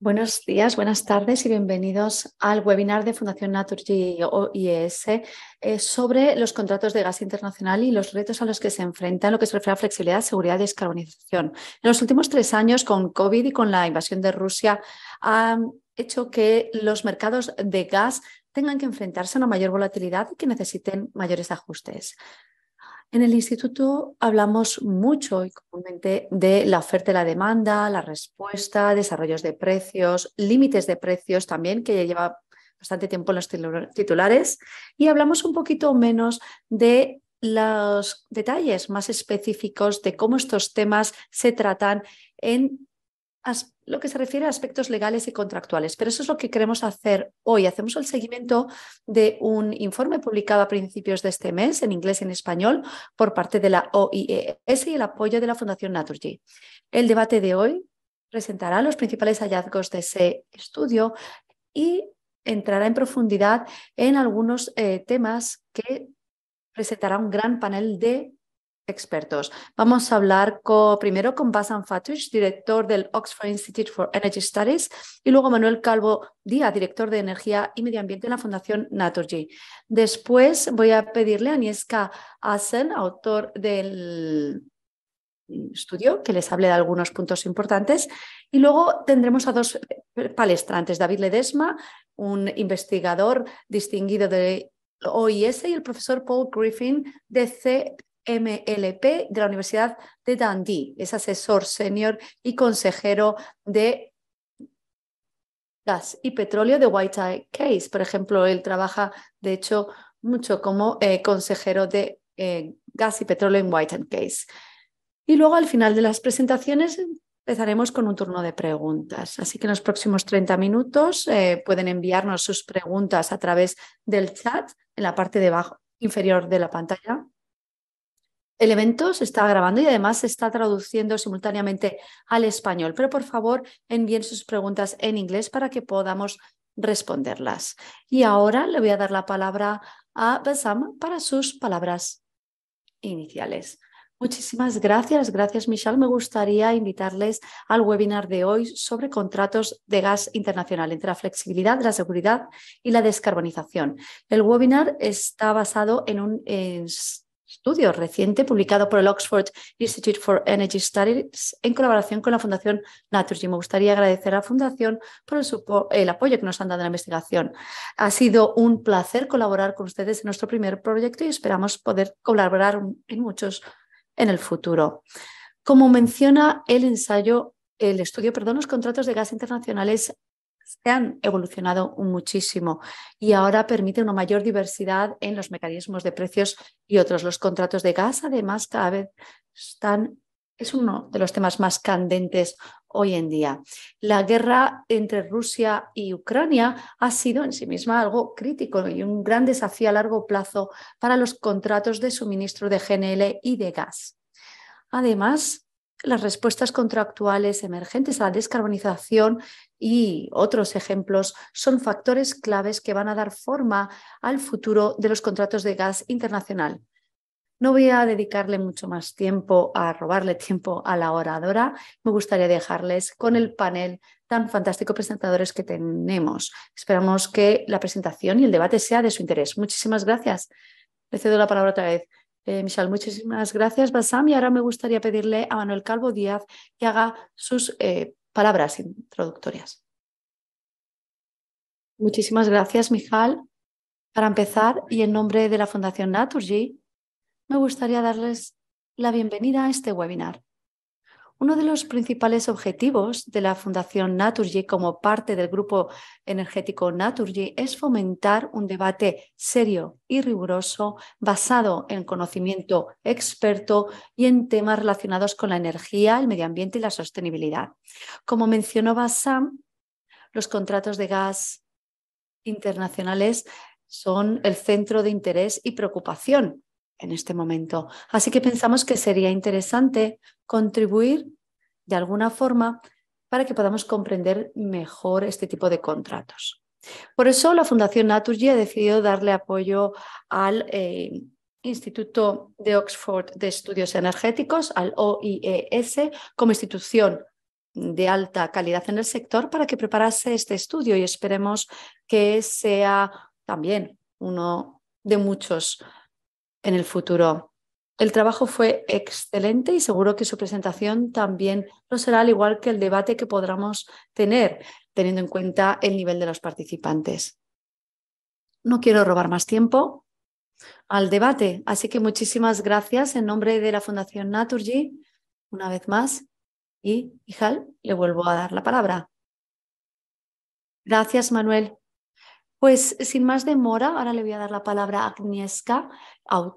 Buenos días, buenas tardes y bienvenidos al webinar de Fundación Naturgy OIS eh, sobre los contratos de gas internacional y los retos a los que se enfrentan lo que se refiere a flexibilidad, seguridad y descarbonización. En los últimos tres años, con COVID y con la invasión de Rusia, ha hecho que los mercados de gas tengan que enfrentarse a una mayor volatilidad y que necesiten mayores ajustes. En el instituto hablamos mucho y comúnmente de la oferta y la demanda, la respuesta, desarrollos de precios, límites de precios también, que ya lleva bastante tiempo en los titulares, y hablamos un poquito menos de los detalles más específicos de cómo estos temas se tratan en aspectos lo que se refiere a aspectos legales y contractuales, pero eso es lo que queremos hacer hoy. Hacemos el seguimiento de un informe publicado a principios de este mes en inglés y en español por parte de la OIES y el apoyo de la Fundación Naturgy. El debate de hoy presentará los principales hallazgos de ese estudio y entrará en profundidad en algunos eh, temas que presentará un gran panel de expertos. Vamos a hablar con, primero con Basan Fatush, director del Oxford Institute for Energy Studies, y luego Manuel Calvo Díaz, director de Energía y Medio Ambiente en la Fundación Naturgy. Después voy a pedirle a Nieska Asen, autor del estudio, que les hable de algunos puntos importantes. Y luego tendremos a dos palestrantes, David Ledesma, un investigador distinguido de OIS, y el profesor Paul Griffin de MLP de la Universidad de Dundee. Es asesor senior y consejero de gas y petróleo de White Case. Por ejemplo, él trabaja, de hecho, mucho como eh, consejero de eh, gas y petróleo en White Case. Y luego al final de las presentaciones empezaremos con un turno de preguntas. Así que en los próximos 30 minutos eh, pueden enviarnos sus preguntas a través del chat en la parte de abajo inferior de la pantalla el evento se está grabando y además se está traduciendo simultáneamente al español, pero por favor envíen sus preguntas en inglés para que podamos responderlas. Y ahora le voy a dar la palabra a Basam para sus palabras iniciales. Muchísimas gracias, gracias Michelle. Me gustaría invitarles al webinar de hoy sobre contratos de gas internacional entre la flexibilidad, la seguridad y la descarbonización. El webinar está basado en un estudio reciente publicado por el Oxford Institute for Energy Studies en colaboración con la Fundación Naturgy. Me gustaría agradecer a la Fundación por el, el, apoyo que nos han dado en la investigación. Ha sido un placer colaborar con ustedes en nuestro primer proyecto y esperamos poder colaborar en muchos en el futuro. Como menciona el ensayo, el estudio, perdón, los contratos de gas internacionales se han evolucionado muchísimo y ahora permite una mayor diversidad en los mecanismos de precios y otros. Los contratos de gas, además, cada vez están es uno de los temas más candentes hoy en día. La guerra entre Rusia y Ucrania ha sido en sí misma algo crítico y un gran desafío a largo plazo para los contratos de suministro de GNL y de gas. Además, las respuestas contractuales emergentes a la descarbonización y otros ejemplos son factores claves que van a dar forma al futuro de los contratos de gas internacional. No voy a dedicarle mucho más tiempo a robarle tiempo a la oradora. Me gustaría dejarles con el panel tan fantástico presentadores que tenemos. Esperamos que la presentación y el debate sea de su interés. Muchísimas gracias. Le cedo la palabra otra vez eh, muchísimas gracias, Basam. Y ahora me gustaría pedirle a Manuel Calvo Díaz que haga sus eh, palabras introductorias. Muchísimas gracias, Michal. Para empezar, y en nombre de la Fundación Naturgy, me gustaría darles la bienvenida a este webinar. Uno de los principales objetivos de la Fundación Naturgy como parte del grupo energético Naturgy es fomentar un debate serio y riguroso basado en conocimiento experto y en temas relacionados con la energía, el medio ambiente y la sostenibilidad. Como mencionó Bassam, los contratos de gas internacionales son el centro de interés y preocupación en este momento. Así que pensamos que sería interesante contribuir de alguna forma para que podamos comprender mejor este tipo de contratos. Por eso la Fundación Naturgy ha decidido darle apoyo al eh, Instituto de Oxford de Estudios Energéticos, al OIES, como institución de alta calidad en el sector para que preparase este estudio y esperemos que sea también uno de muchos en el futuro. El trabajo fue excelente y seguro que su presentación también lo será, al igual que el debate que podamos tener, teniendo en cuenta el nivel de los participantes. No quiero robar más tiempo al debate, así que muchísimas gracias en nombre de la Fundación Naturgy, una vez más, y hijal, le vuelvo a dar la palabra. Gracias, Manuel. Pues sin más demora, ahora le voy a dar la palabra a Agnieszka, autor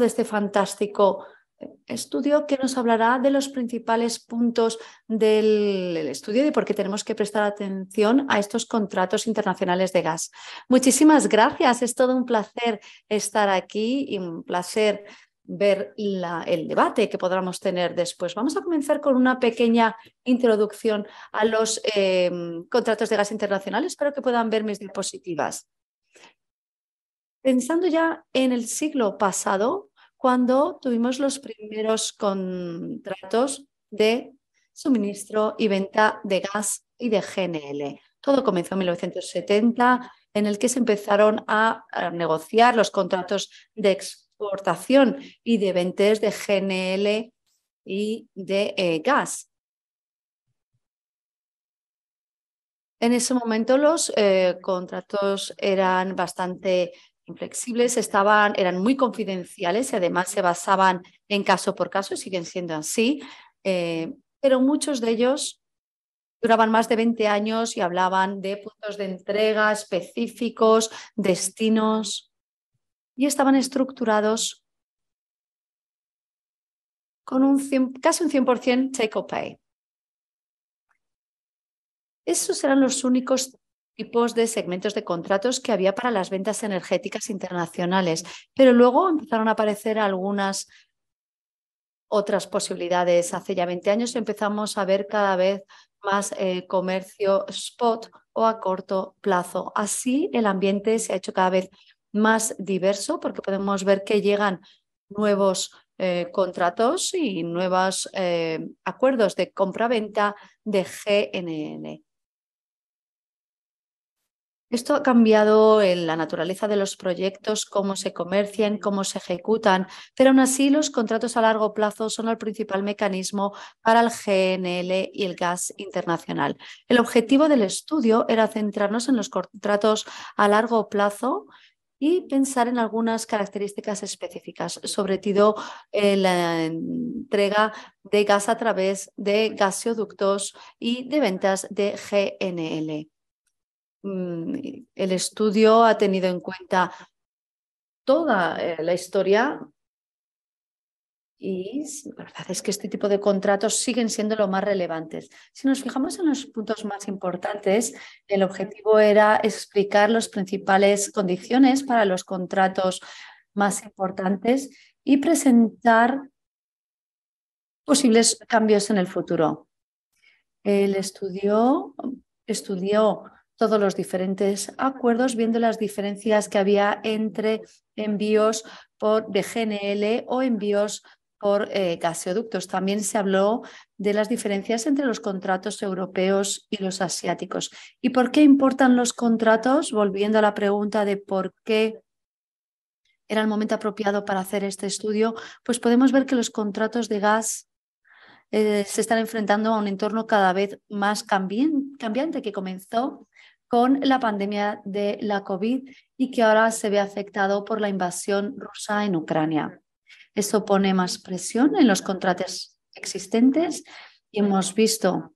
de este fantástico eh, estudio que nos hablará de los principales puntos del estudio y por qué tenemos que prestar atención a estos contratos internacionales de gas. Muchísimas gracias, es todo un placer estar aquí y un placer ver el debate que podamos tener después. Vamos a comenzar con una pequeña introducción a los em, contratos de gas internacionales. Espero que puedan ver mis diapositivas. Pensando ya en el siglo pasado, cuando tuvimos los primeros contratos de suministro y venta de gas y de GNL. Todo comenzó en 1970, en el que se empezaron a negociar los contratos de exportación exportación y de ventas de GNL y de eh, gas. En ese momento los eh, contratos eran bastante inflexibles, estaban, eran muy confidenciales y además se basaban en caso por caso, y siguen siendo así, eh, pero muchos de ellos duraban más de 20 años y hablaban de puntos de entrega específicos, destinos y estaban estructurados con un casi un 100% take or pay. Esos eran los únicos tipos de segmentos de contratos que había para las ventas energéticas internacionales, pero luego empezaron a aparecer algunas otras posibilidades. Hace ya 20 años empezamos a ver cada vez más eh, comercio spot o a corto plazo. Así el ambiente se ha hecho cada vez más diverso porque podemos ver que llegan nuevos eh, contratos y nuevos eh, acuerdos de compra-venta de GNL. Esto ha cambiado en la naturaleza de los proyectos, cómo se comercian, cómo se ejecutan, pero aún así los contratos a largo plazo son el principal mecanismo para el GNL y el gas internacional. El objetivo del estudio era centrarnos en los contratos a largo plazo y pensar en algunas características específicas, sobre todo la entrega de gas a través de gasoductos y de ventas de GNL. Mm, el estudio ha tenido en cuenta toda eh, la historia y la verdad es que este tipo de contratos siguen siendo lo más relevantes. Si nos fijamos en los puntos más importantes, el objetivo era explicar las principales condiciones para los contratos más importantes y presentar posibles cambios en el futuro. el estudio estudió todos los diferentes acuerdos, viendo las diferencias que había entre envíos por, de GNL o envíos por eh, gaseoductos. También se habló de las diferencias entre los contratos europeos y los asiáticos. ¿Y por qué importan los contratos? Volviendo a la pregunta de por qué era el momento apropiado para hacer este estudio, pues podemos ver que los contratos de gas eh, se están enfrentando a un entorno cada vez más cambiante que comenzó con la pandemia de la COVID y que ahora se ve afectado por la invasión rusa en Ucrania. Eso pone más presión en los contratos existentes y hemos visto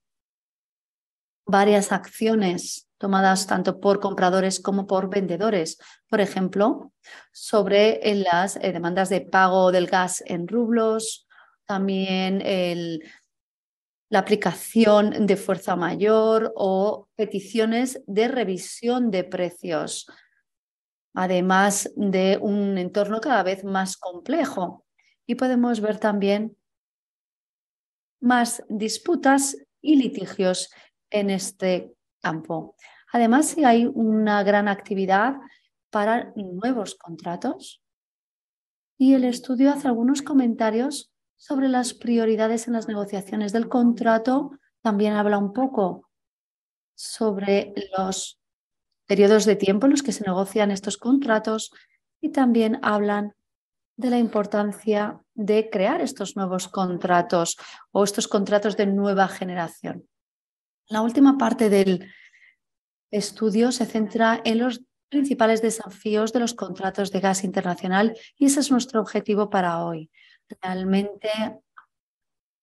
varias acciones tomadas tanto por compradores como por vendedores. Por ejemplo, sobre eh, las eh, demandas de pago del gas en rublos, también la aplicación de fuerza mayor o peticiones de revisión de precios, además de un entorno cada vez más complejo y podemos ver también más disputas y litigios en este campo. Además, hay una gran actividad para nuevos contratos y el estudio hace algunos comentarios sobre las prioridades en las negociaciones del contrato. También habla un poco sobre los periodos de tiempo en los que se negocian estos contratos y también hablan de la importancia de crear estos nuevos contratos o estos contratos de nueva generación. La última parte del estudio se centra en los principales desafíos de los contratos de gas internacional y ese es nuestro objetivo para hoy. Realmente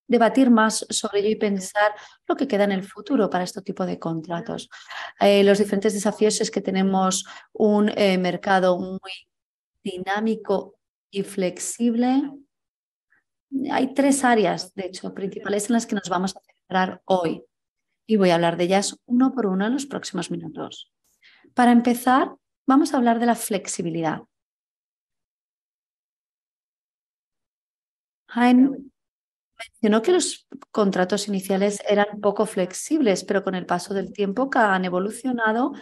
debatir más sobre ello y pensar lo que queda en el futuro para este tipo de contratos. Eh, los diferentes desafíos es que tenemos un eh, mercado muy dinámico y flexible. Hay tres áreas, de hecho, principales en las que nos vamos a centrar hoy y voy a hablar de ellas uno por uno en los próximos minutos. Para empezar, vamos a hablar de la flexibilidad. Hein mencionó que los contratos iniciales eran poco flexibles, pero con el paso del tiempo que han evolucionado,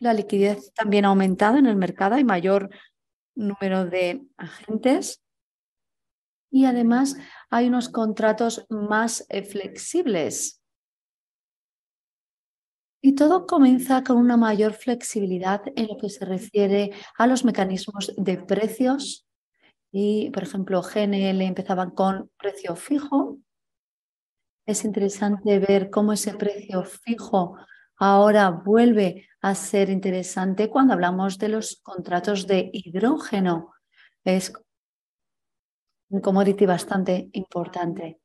la liquidez también ha aumentado en el mercado, y mayor número de agentes y además hay unos contratos más eh, flexibles. Y todo comienza con una mayor flexibilidad en lo que se refiere a los mecanismos de precios. Y, por ejemplo, GNL empezaban con precio fijo. Es interesante ver cómo ese precio fijo Ahora vuelve a ser interesante cuando hablamos de los contratos de hidrógeno. Es un commodity bastante importante.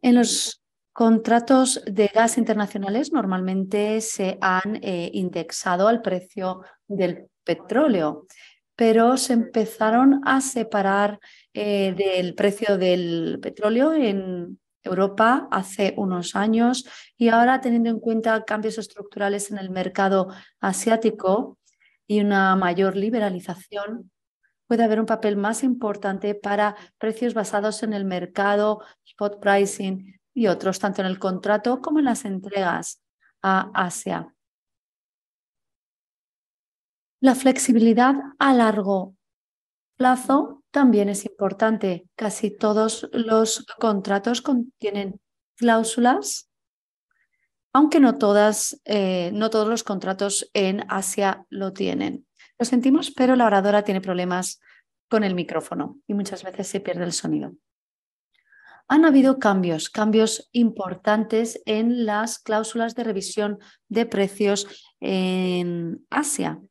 En los contratos de gas internacionales normalmente se han eh, indexado al precio del petróleo, pero se empezaron a separar eh, del precio del petróleo en Europa hace unos años y ahora teniendo en cuenta cambios estructurales en el mercado asiático y una mayor liberalización, puede haber un papel más importante para precios basados en el mercado, spot pricing y otros, tanto en el contrato como en las entregas a Asia. La flexibilidad a largo plazo también es importante, casi todos los contratos contienen cláusulas, aunque no, todas, eh, no todos los contratos en Asia lo tienen. Lo sentimos, pero la oradora tiene problemas con el micrófono y muchas veces se pierde el sonido. Han habido cambios, cambios importantes en las cláusulas de revisión de precios en Asia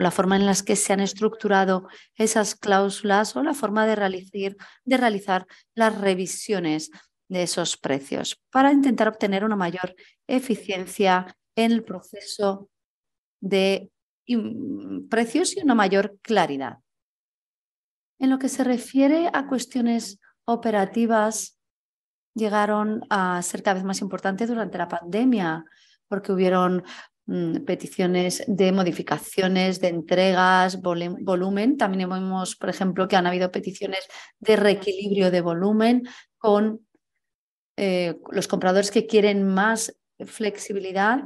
la forma en las que se han estructurado esas cláusulas o la forma de realizar, de realizar las revisiones de esos precios para intentar obtener una mayor eficiencia en el proceso de mm, precios y una mayor claridad. En lo que se refiere a cuestiones operativas, llegaron a ser cada vez más importantes durante la pandemia, porque hubieron Mm, peticiones de modificaciones, de entregas, volumen. También vemos, por ejemplo, que han habido peticiones de reequilibrio de volumen con eh, los compradores que quieren más flexibilidad.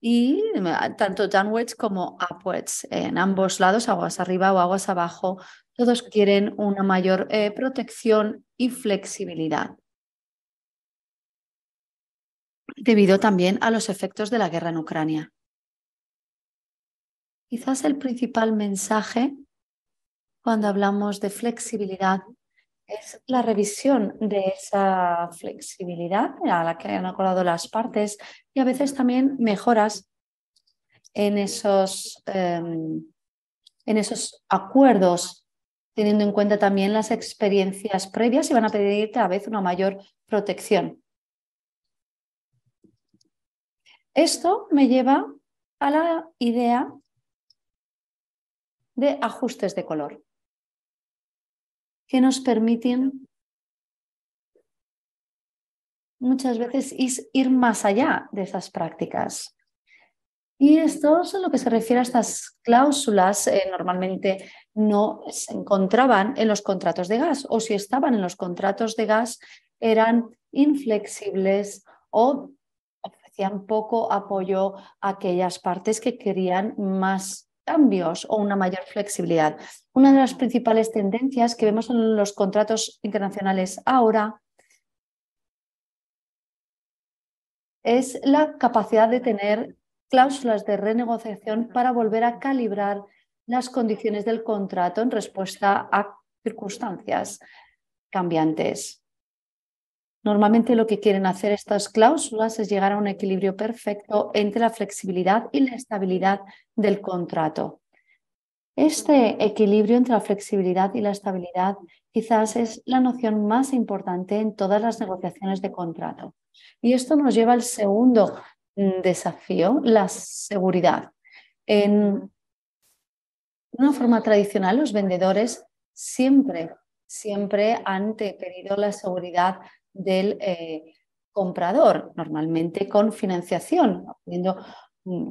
Y mm, tanto downwards como upwards, en ambos lados, aguas arriba o aguas abajo, todos quieren una mayor eh, protección y flexibilidad debido también a los efectos de la guerra en Ucrania. Quizás el principal mensaje cuando hablamos de flexibilidad es la revisión de esa flexibilidad a la que han acordado las partes y a veces también mejoras en esos, em, en esos acuerdos, teniendo en cuenta también las experiencias previas y van a pedir a veces una mayor protección. Esto me lleva a la idea de ajustes de color que nos permiten muchas veces ir más allá de esas prácticas. Y esto es lo que se refiere a estas cláusulas, eh, normalmente no se encontraban en los contratos de gas, o si estaban en los contratos de gas, eran inflexibles o hacían poco apoyo a aquellas partes que querían más cambios o una mayor flexibilidad. Una de las principales tendencias que vemos en los contratos internacionales ahora es la capacidad de tener cláusulas de renegociación para volver a calibrar las condiciones del contrato en respuesta a circunstancias cambiantes. Normalmente lo que quieren hacer estas cláusulas es llegar a un equilibrio perfecto entre la flexibilidad y la estabilidad del contrato. Este equilibrio entre la flexibilidad y la estabilidad quizás es la noción más importante en todas las negociaciones de contrato. Y esto nos lleva al segundo mm, desafío, la seguridad. En una forma tradicional, los vendedores siempre siempre han pedido la seguridad del eh, comprador, normalmente con financiación, mm,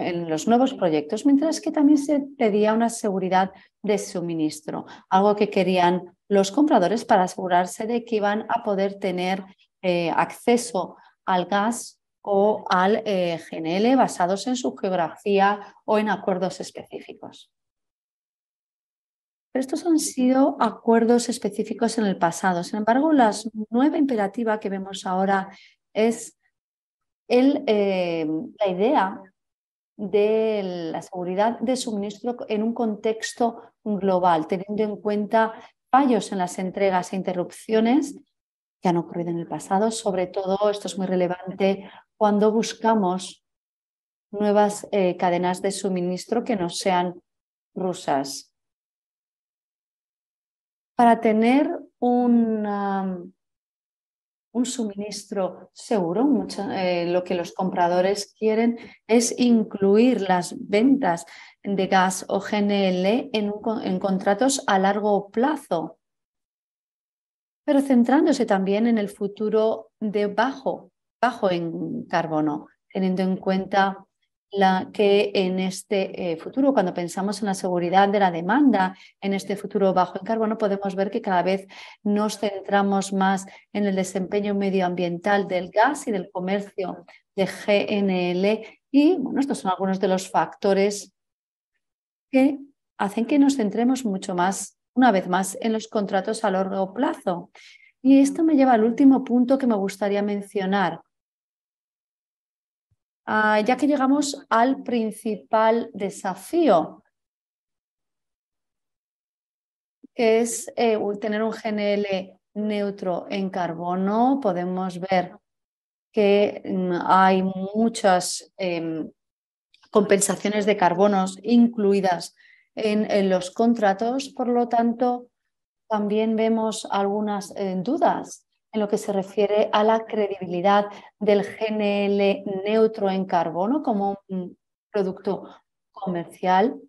en los nuevos proyectos, mientras que también se pedía una seguridad de suministro, algo que querían los compradores para asegurarse de que iban a poder tener eh, acceso al gas o al eh, GNL basados en su geografía o en acuerdos específicos. Pero estos han sido acuerdos específicos en el pasado. Sin embargo, la nueva imperativa que vemos ahora es eh, la idea de la seguridad de suministro en un contexto global, teniendo en cuenta fallos en las entregas e interrupciones que han ocurrido en el pasado. Sobre todo, esto es muy relevante cuando buscamos nuevas eh, cadenas de suministro que no sean rusas para tener un, un suministro seguro. Eh, lo que los compradores quieren es incluir las ventas de gas o GNL en, en contratos a largo plazo, pero centrándose también en el futuro de bajo, bajo en carbono, teniendo en cuenta la que en este eh, futuro, cuando pensamos en la seguridad de la demanda, en este futuro bajo en carbono, podemos ver que cada vez nos centramos más en el desempeño medioambiental del gas y del comercio de GNL. Y bueno, estos son algunos de los factores que hacen que nos centremos mucho más, una vez más, en los contratos a largo plazo. Y esto me lleva al último punto que me gustaría mencionar, Ah, ya que llegamos al principal desafío, que es eh, tener un GNL neutro en carbono, podemos ver que mm, hay muchas em, compensaciones de carbonos incluidas en, los contratos, por lo tanto, también vemos algunas eh, dudas en lo que se refiere a la credibilidad del GNL neutro en carbono como un producto comercial.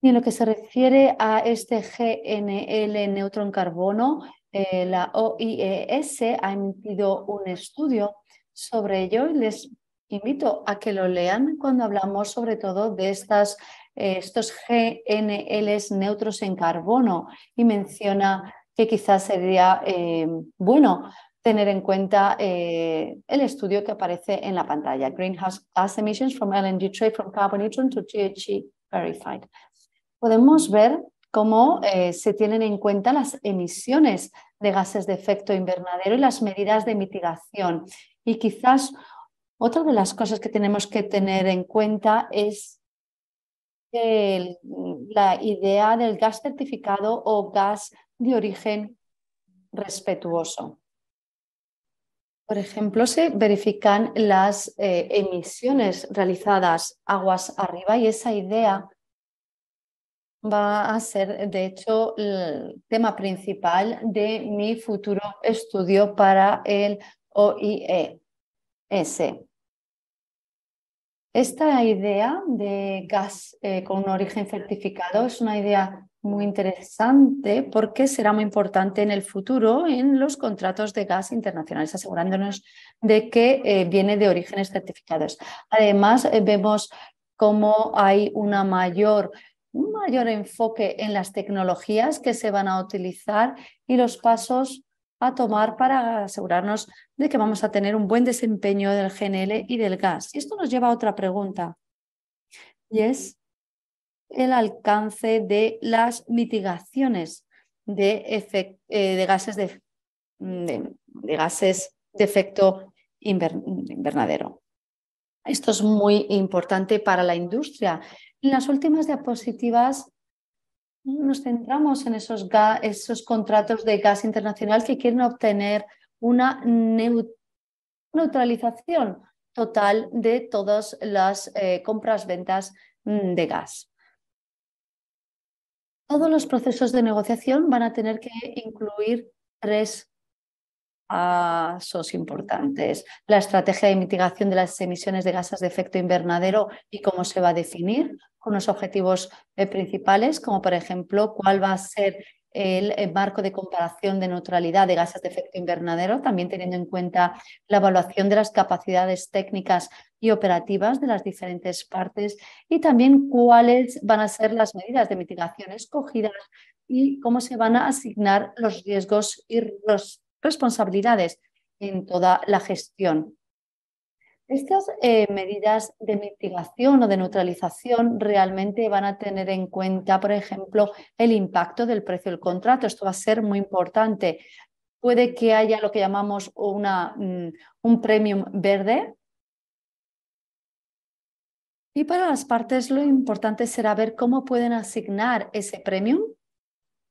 Y en lo que se refiere a este GNL neutro en carbono, eh, la OIES ha emitido un estudio sobre ello y les invito a que lo lean cuando hablamos sobre todo de estas, eh, estos GNLs neutros en carbono y menciona que quizás sería eh, bueno tener en cuenta eh, el estudio que aparece en la pantalla, Greenhouse Gas Emissions from LNG Trade from Carbon to GHG Verified. Podemos ver cómo eh, se tienen en cuenta las emisiones de gases de efecto invernadero y las medidas de mitigación. Y quizás otra de las cosas que tenemos que tener en cuenta es la idea del gas certificado o gas de origen respetuoso. Por ejemplo, se verifican las eh, emisiones realizadas aguas arriba y esa idea va a ser, de hecho, el tema principal de mi futuro estudio para el OIES. Esta idea de gas eh, con un origen certificado es una idea muy interesante, porque será muy importante en el futuro en los contratos de gas internacionales, asegurándonos de que eh, viene de orígenes certificados. Además, eh, vemos cómo hay una mayor, un mayor enfoque en las tecnologías que se van a utilizar y los pasos a tomar para asegurarnos de que vamos a tener un buen desempeño del GNL y del gas. Y esto nos lleva a otra pregunta, y es el alcance de las mitigaciones de, eh, gases mm, de, gases de efecto invernadero. Esto es muy importante para la industria. En las últimas diapositivas nos centramos en esos, contratos de gas internacional que quieren obtener una neutralización total de todas las eh, compras-ventas mm, de gas todos los procesos de negociación van a tener que incluir tres pasos importantes. La estrategia de mitigación de las emisiones de gases de efecto invernadero y cómo se va a definir, con los objetivos eh, principales, como por ejemplo cuál va a ser el eh, marco de comparación de neutralidad de gases de efecto invernadero, también teniendo en cuenta la evaluación de las capacidades técnicas y operativas de las diferentes partes y también cuáles van a ser las medidas de mitigación escogidas y cómo se van a asignar los riesgos y las responsabilidades en toda la gestión. Estas eh, medidas de mitigación o de neutralización realmente van a tener en cuenta, por ejemplo, el impacto del precio del contrato. Esto va a ser muy importante. Puede que haya lo que llamamos una, mm, un premium verde. Y para las partes lo importante será ver cómo pueden asignar ese premium,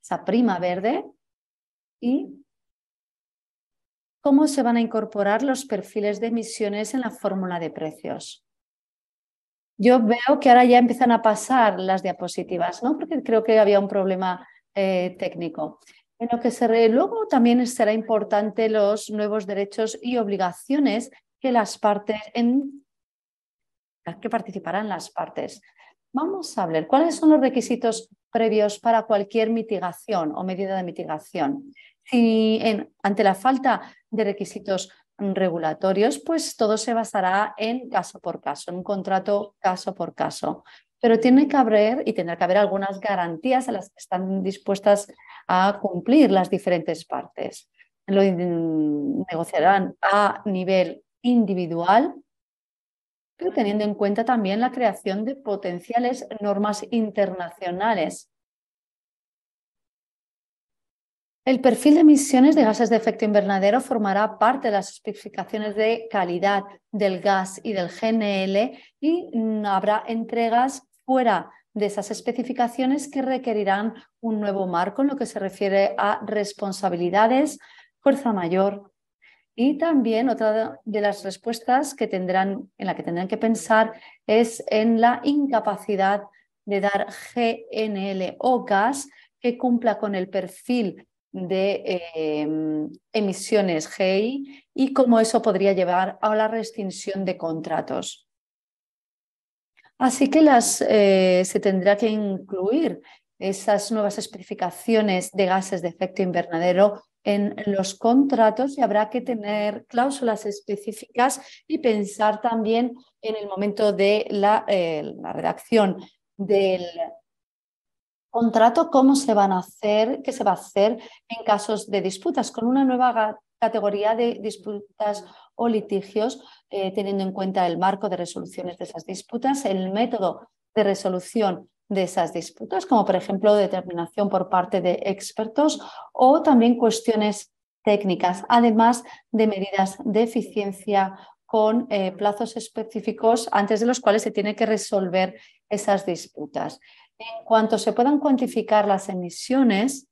esa prima verde, y cómo se van a incorporar los perfiles de emisiones en la fórmula de precios. Yo veo que ahora ya empiezan a pasar las diapositivas, ¿no? Porque creo que había un problema eh, técnico. En que luego también será importante los nuevos derechos y obligaciones que las partes en que participarán las partes. Vamos a ver cuáles son los requisitos previos para cualquier mitigación o medida de mitigación. Y ante la falta de requisitos regulatorios, pues todo se basará en caso por caso, en un contrato caso por caso. Pero tiene que haber y tendrá que haber algunas garantías a las que están dispuestas a cumplir las diferentes partes. Lo negociarán a nivel individual, pero teniendo en cuenta también la creación de potenciales normas internacionales El perfil de emisiones de gases de efecto invernadero formará parte de las especificaciones de calidad del gas y del GNL y mm, habrá entregas fuera de esas especificaciones que requerirán un nuevo marco en lo que se refiere a responsabilidades, fuerza mayor. Y también otra de las respuestas que tendrán, en la que tendrán que pensar es en la incapacidad de dar GNL o gas que cumpla con el perfil de em, emisiones GI y cómo eso podría llevar a la rescisión de contratos. Así que las, eh, se tendrá que incluir esas nuevas especificaciones de gases de efecto invernadero en los contratos y habrá que tener cláusulas específicas y pensar también en el momento de la, eh, la redacción del contrato, cómo se van a hacer, qué se va a hacer en casos de disputas, con una nueva categoría de disputas o litigios, eh, teniendo en cuenta el marco de resoluciones de esas disputas, el método de resolución de esas disputas, como por ejemplo determinación por parte de expertos o también cuestiones técnicas, además de medidas de eficiencia con eh, plazos específicos antes de los cuales se tiene que resolver esas disputas en cuanto se puedan cuantificar las emisiones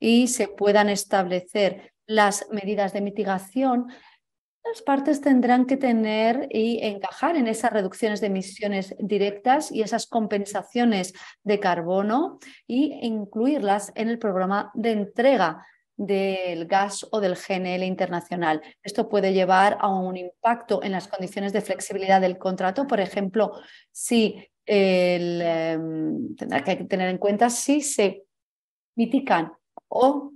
y se puedan establecer las medidas de mitigación, las partes tendrán que tener y encajar en esas reducciones de emisiones directas y esas compensaciones de carbono y incluirlas en el programa de entrega del gas o del GNL internacional. Esto puede llevar a un impacto en las condiciones de flexibilidad del contrato. Por ejemplo, si Em, tendrá que tener en cuenta si se mitican o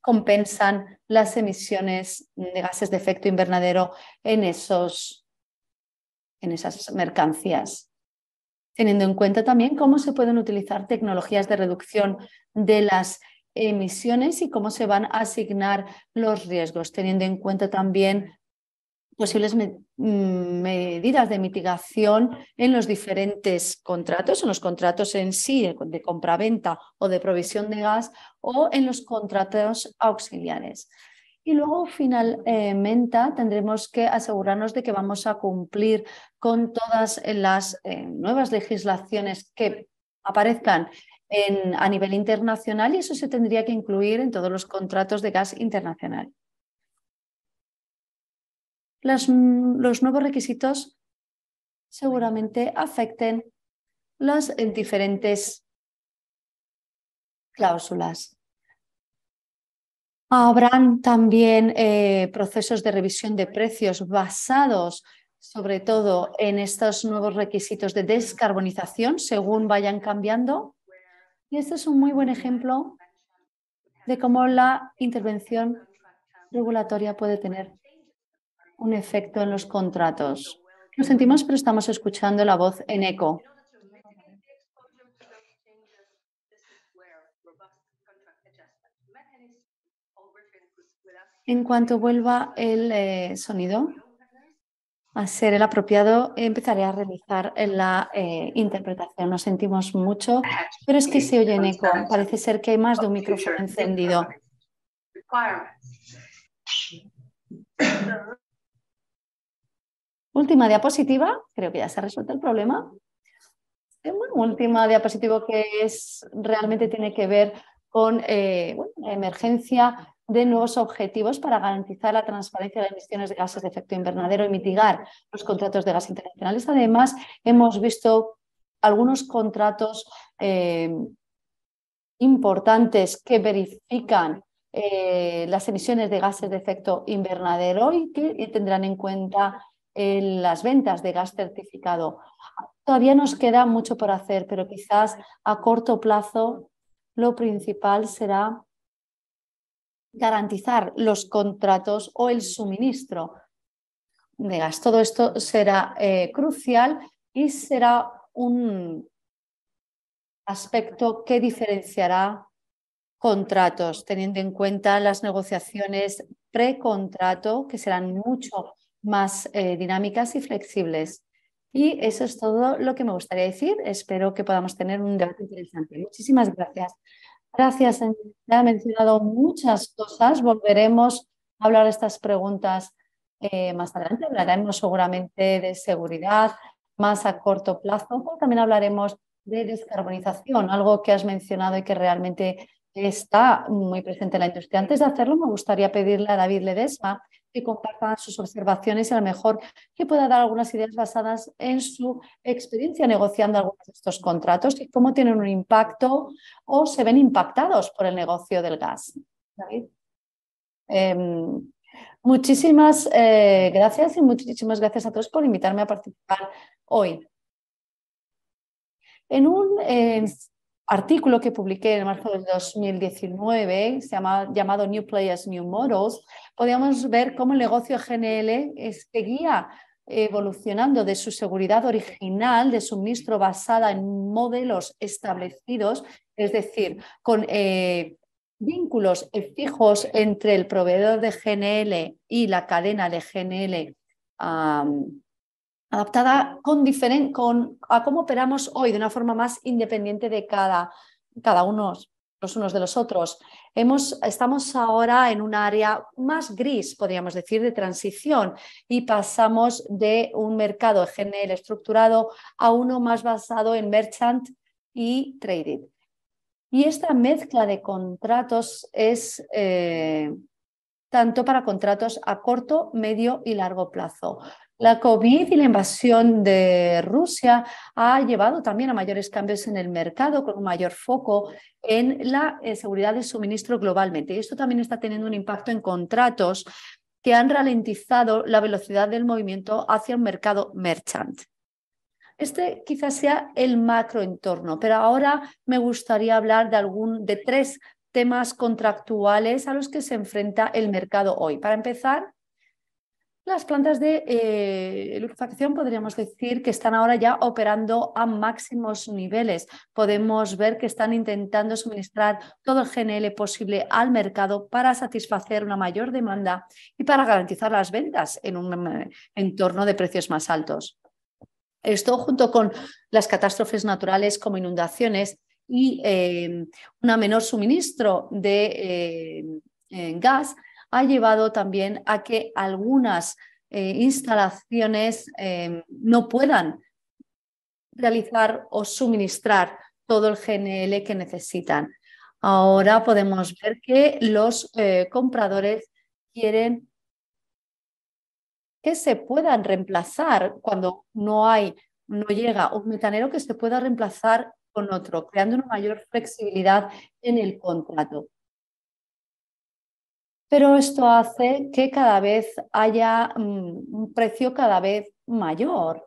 compensan las emisiones de gases de efecto invernadero en, esos, en esas mercancías, teniendo en cuenta también cómo se pueden utilizar tecnologías de reducción de las emisiones y cómo se van a asignar los riesgos, teniendo en cuenta también posibles mm, medidas de mitigación en los diferentes contratos, en los contratos en sí eh, de compraventa o de provisión de gas o en los contratos auxiliares. Y luego, finalmente, tendremos que asegurarnos de que vamos a cumplir con todas las eh, nuevas legislaciones que aparezcan a nivel internacional y eso se tendría que incluir en todos los contratos de gas internacional los nuevos requisitos seguramente afecten las diferentes cláusulas. Habrán también eh, procesos de revisión de precios basados sobre todo en estos nuevos requisitos de descarbonización según vayan cambiando. Y este es un muy buen ejemplo de cómo la intervención regulatoria puede tener un efecto en los contratos. Lo sentimos, pero estamos escuchando la voz en eco. En cuanto vuelva el eh, sonido a ser el apropiado, empezaré a realizar la eh, interpretación. Nos sentimos mucho, pero es que se oye en eco. Parece ser que hay más de un micrófono encendido. Última diapositiva, creo que ya se ha resuelto el problema. última diapositiva que es, realmente tiene que ver con eh, la emergencia de nuevos objetivos para garantizar la transparencia de emisiones de gases de efecto invernadero y mitigar los contratos de gas internacionales. Además, hemos visto algunos contratos eh, importantes que verifican eh, las emisiones de gases de efecto invernadero y que tendrán en cuenta en las ventas de gas certificado. Todavía nos queda mucho por hacer, pero quizás a corto plazo lo principal será garantizar los contratos o el suministro de gas. Todo esto será eh, crucial y será un aspecto que diferenciará contratos, teniendo en cuenta las negociaciones precontrato, que serán mucho más eh, dinámicas y flexibles. Y eso es todo lo que me gustaría decir. Espero que podamos tener un debate interesante. Muchísimas gracias. Gracias, ya ha mencionado muchas cosas. Volveremos a hablar de estas preguntas eh, más adelante. Hablaremos seguramente de seguridad más a corto plazo, también hablaremos de descarbonización, algo que has mencionado y que realmente está muy presente en la industria. Antes de hacerlo, me gustaría pedirle a David Ledesma que compartan sus observaciones y a lo mejor que pueda dar algunas ideas basadas en su experiencia negociando algunos de estos contratos y cómo tienen un impacto o se ven impactados por el negocio del gas. David. Em, muchísimas eh, gracias y muchísimas gracias a todos por invitarme a participar hoy. En un artículo que publiqué en marzo de del 2019, se llamado New Players, New Models, podíamos ver cómo el negocio GNL seguía evolucionando de su seguridad original, de suministro basada en modelos establecidos, es decir, con eh, vínculos fijos entre el proveedor de GNL y la cadena de GNL adaptada con con, a cómo operamos hoy de una forma más independiente de cada, cada uno los unos de los otros. estamos ahora en un área más gris, podríamos decir, de transición y pasamos de un mercado GNL estructurado a uno más basado en merchant y traded. Y esta mezcla de contratos es eh, tanto para contratos a corto, medio y largo plazo. La COVID y la invasión de Rusia ha llevado también a mayores cambios en el mercado, con un mayor foco en la eh, seguridad de suministro globalmente. Y esto también está teniendo un impacto en contratos que han ralentizado la velocidad del movimiento hacia el mercado merchant. Este quizás sea el macro entorno. pero ahora me gustaría hablar de, algún, de tres temas contractuales a los que se enfrenta el mercado hoy. Para empezar, las plantas de eh, podríamos decir que están ahora ya operando a máximos niveles. Podemos ver que están intentando suministrar todo el GNL posible al mercado para satisfacer una mayor demanda y para garantizar las ventas en un eh, entorno de precios más altos. Esto junto con las catástrofes naturales como inundaciones y eh, una un menor suministro de eh, gas ha llevado también a que algunas eh, instalaciones em, no puedan realizar o suministrar todo el GNL que necesitan. Ahora podemos ver que los eh, compradores quieren que se puedan reemplazar cuando no hay, no llega un metanero que se pueda reemplazar con otro, creando una mayor flexibilidad en el contrato pero esto hace que cada vez haya mm, un precio cada vez mayor.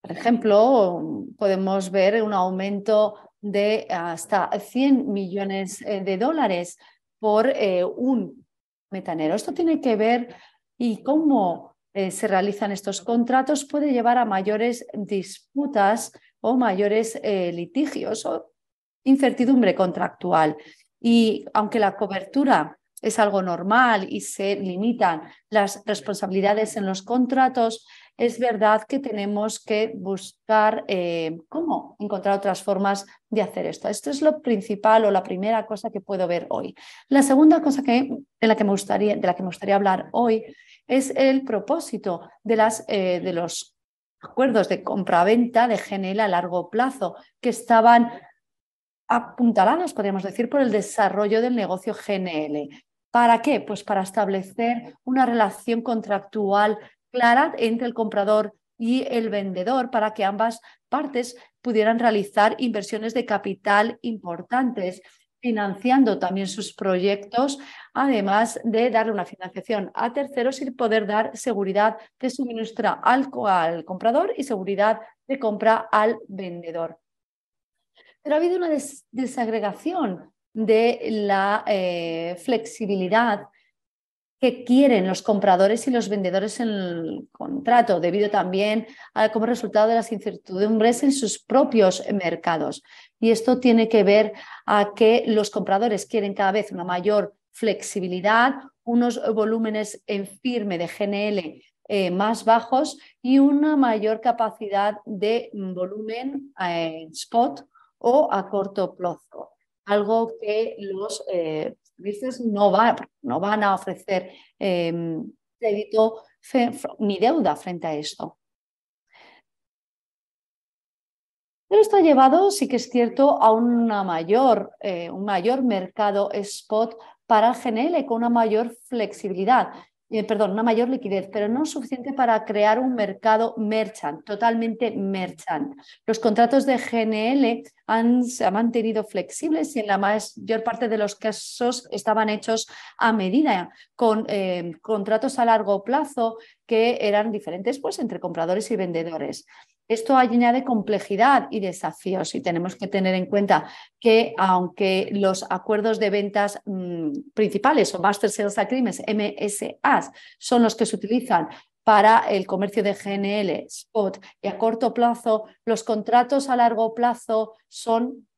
Por ejemplo, podemos ver un aumento de hasta 100 millones eh, de dólares por eh, un metanero. Esto tiene que ver y cómo eh, se realizan estos contratos puede llevar a mayores disputas o mayores litigios o incertidumbre contractual. Y aunque la cobertura es algo normal y se limitan las responsabilidades en los contratos, es verdad que tenemos que buscar eh, cómo encontrar otras formas de hacer esto. Esto es lo principal o la primera cosa que puedo ver hoy. La segunda cosa que, la que me gustaría, de la que me gustaría hablar hoy es el propósito de, las, eh, de los acuerdos de compraventa de GNL a largo plazo que estaban apuntalados, podríamos decir, por el desarrollo del negocio GNL. ¿Para qué? Pues para establecer una relación contractual clara entre el comprador y el vendedor para que ambas partes pudieran realizar inversiones de capital importantes, financiando también sus proyectos, además de darle una financiación a terceros y poder dar seguridad de suministro al, comprador y seguridad de compra al vendedor. Pero ha habido una desagregación de la eh, flexibilidad que quieren los compradores y los vendedores en el contrato, debido también a, como resultado de las incertidumbres en sus propios mercados. Y esto tiene que ver a que los compradores quieren cada vez una mayor flexibilidad, unos volúmenes en firme de GNL eh, más bajos y una mayor capacidad de volumen en eh, spot o a corto plazo algo que los eh, servicios no, no van a ofrecer em, crédito ni deuda frente a esto. Pero esto ha llevado, sí que es cierto, a una mayor, eh, un mayor mercado spot para GNL con una mayor flexibilidad. Eh, perdón, una mayor liquidez, pero no suficiente para crear un mercado merchant, totalmente merchant. Los contratos de GNL se han mantenido flexibles y en la mayor parte de los casos estaban hechos a medida, con eh, contratos a largo plazo que eran diferentes pues, entre compradores y vendedores. Esto añade complejidad y desafíos y tenemos que tener en cuenta que aunque los acuerdos de ventas mm, principales o Master Sales Agreements, MSAs, son los que se utilizan para el comercio de GNL, spot, y a corto plazo, los contratos a largo plazo son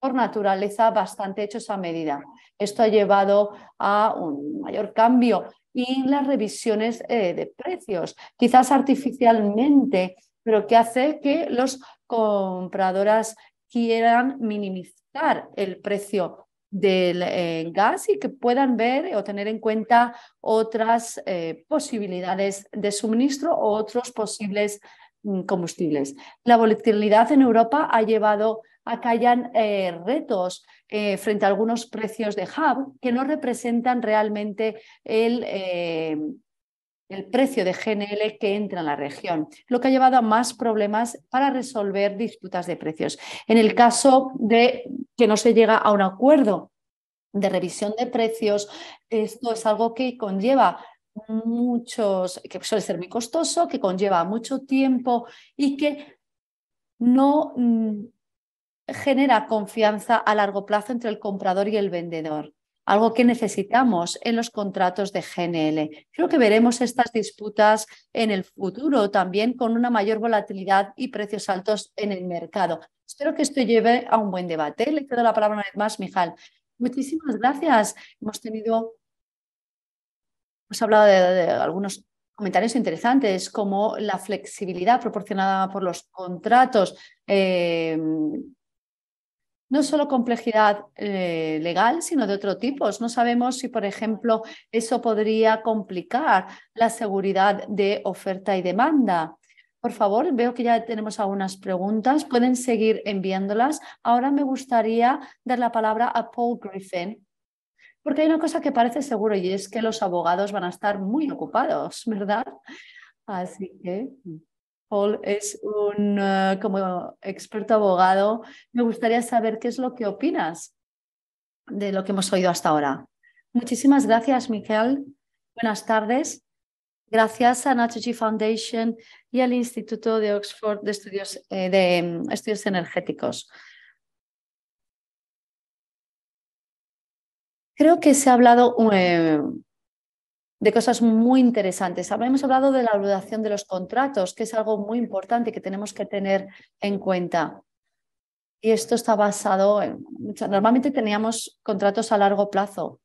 por naturaleza bastante hechos a medida. Esto ha llevado a un mayor cambio y las revisiones eh, de precios, quizás artificialmente pero que hace que los compradoras quieran minimizar el precio del eh, gas y que puedan ver o tener en cuenta otras eh, posibilidades de suministro o otros posibles mm, combustibles. La volatilidad en Europa ha llevado a que hayan eh, retos frente a algunos precios de hub que no representan realmente el el precio de GNL que entra en la región, lo que ha llevado a más problemas para resolver disputas de precios. En el caso de que no se llega a un acuerdo de revisión de precios, esto es algo que conlleva muchos, que suele ser muy costoso, que conlleva mucho tiempo y que no mm, genera confianza a largo plazo entre el comprador y el vendedor algo que necesitamos en los contratos de GNL. Creo que veremos estas disputas en el futuro también con una mayor volatilidad y precios altos en el mercado. Espero que esto lleve a un buen debate. Le cedo la palabra una vez más, Mijal. Muchísimas gracias. Hemos tenido, hemos hablado de, algunos comentarios interesantes como la flexibilidad proporcionada por los contratos. Eh, no solo complejidad eh, legal, sino de otro tipo. No sabemos si, por ejemplo, eso podría complicar la seguridad de oferta y demanda. Por favor, veo que ya tenemos algunas preguntas. Pueden seguir enviándolas. Ahora me gustaría dar la palabra a Paul Griffin, porque hay una cosa que parece seguro y es que los abogados van a estar muy ocupados, ¿verdad? Así que Paul es un eh, como experto abogado. Me gustaría saber qué es lo que opinas de lo que hemos oído hasta ahora. Muchísimas gracias, Miguel. Buenas tardes. Gracias a Naturgy Foundation y al Instituto de Oxford de Estudios, eh, mm, Energéticos. Creo que se ha hablado eh, de cosas muy interesantes. Habíamos hablado de la evaluación de los contratos, que es algo muy importante que tenemos que tener en cuenta. Y esto está basado en... Normalmente teníamos contratos a largo plazo,